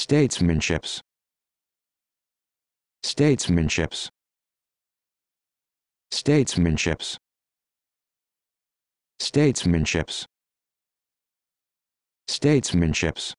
Statesmanships. Statesmanships. Statesmanships. Statesmanships. Statesmanships.